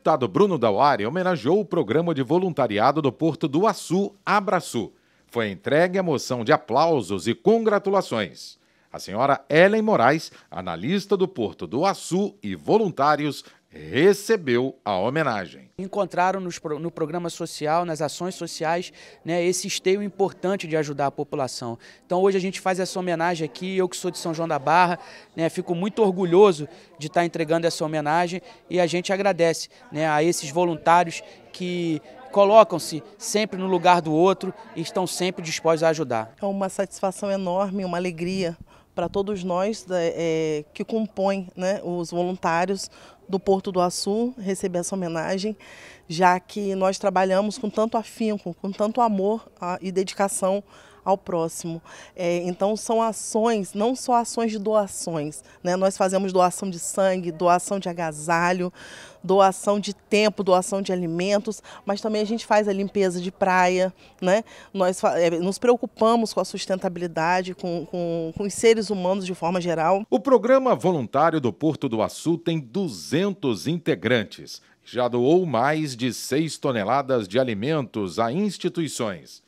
deputado Bruno Dauari homenageou o programa de voluntariado do Porto do Açu, Abraçu. Foi entregue a moção de aplausos e congratulações. A senhora Ellen Moraes, analista do Porto do Açu e voluntários, recebeu a homenagem. Encontraram nos, no programa social, nas ações sociais, né, esse esteio importante de ajudar a população. Então hoje a gente faz essa homenagem aqui, eu que sou de São João da Barra, né, fico muito orgulhoso de estar tá entregando essa homenagem e a gente agradece né, a esses voluntários que colocam-se sempre no lugar do outro e estão sempre dispostos a ajudar. É uma satisfação enorme, uma alegria para todos nós é, que compõem né, os voluntários do Porto do Açu receber essa homenagem, já que nós trabalhamos com tanto afinco, com tanto amor ah, e dedicação ao próximo. É, então são ações, não só ações de doações. Né? Nós fazemos doação de sangue, doação de agasalho, doação de tempo, doação de alimentos, mas também a gente faz a limpeza de praia, né? Nós é, nos preocupamos com a sustentabilidade, com, com, com os seres humanos de forma geral. O programa voluntário do Porto do Açu tem 200 integrantes. Já doou mais de 6 toneladas de alimentos a instituições.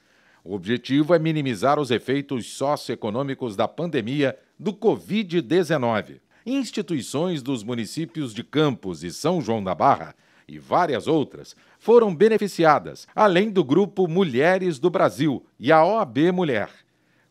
O objetivo é minimizar os efeitos socioeconômicos da pandemia do Covid-19. Instituições dos municípios de Campos e São João da Barra e várias outras foram beneficiadas, além do grupo Mulheres do Brasil e a OAB Mulher.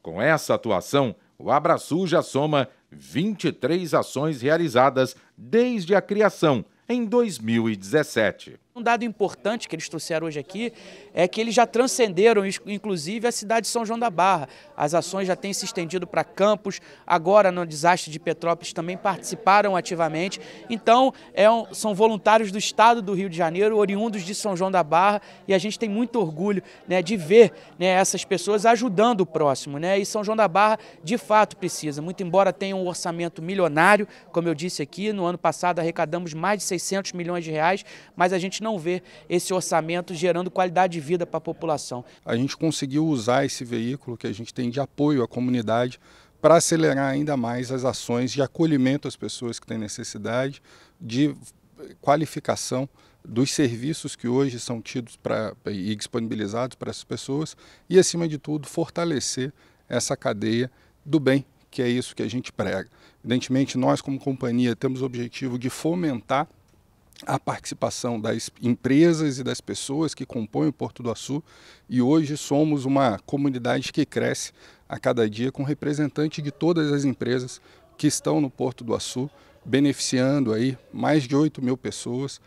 Com essa atuação, o Abraçu já soma 23 ações realizadas desde a criação em 2017. Um dado importante que eles trouxeram hoje aqui é que eles já transcenderam, inclusive, a cidade de São João da Barra. As ações já têm se estendido para Campos, agora no desastre de Petrópolis também participaram ativamente. Então, é um, são voluntários do estado do Rio de Janeiro, oriundos de São João da Barra, e a gente tem muito orgulho né, de ver né, essas pessoas ajudando o próximo. Né? E São João da Barra, de fato, precisa, muito embora tenha um orçamento milionário, como eu disse aqui, no ano passado arrecadamos mais de 600 milhões de reais, mas a gente não vê esse orçamento gerando qualidade de vida para a população. A gente conseguiu usar esse veículo que a gente tem de apoio à comunidade para acelerar ainda mais as ações de acolhimento às pessoas que têm necessidade, de qualificação dos serviços que hoje são tidos pra, e disponibilizados para essas pessoas e, acima de tudo, fortalecer essa cadeia do bem, que é isso que a gente prega. Evidentemente, nós, como companhia, temos o objetivo de fomentar a participação das empresas e das pessoas que compõem o Porto do Açu e hoje somos uma comunidade que cresce a cada dia com representante de todas as empresas que estão no Porto do Açu, beneficiando aí mais de 8 mil pessoas.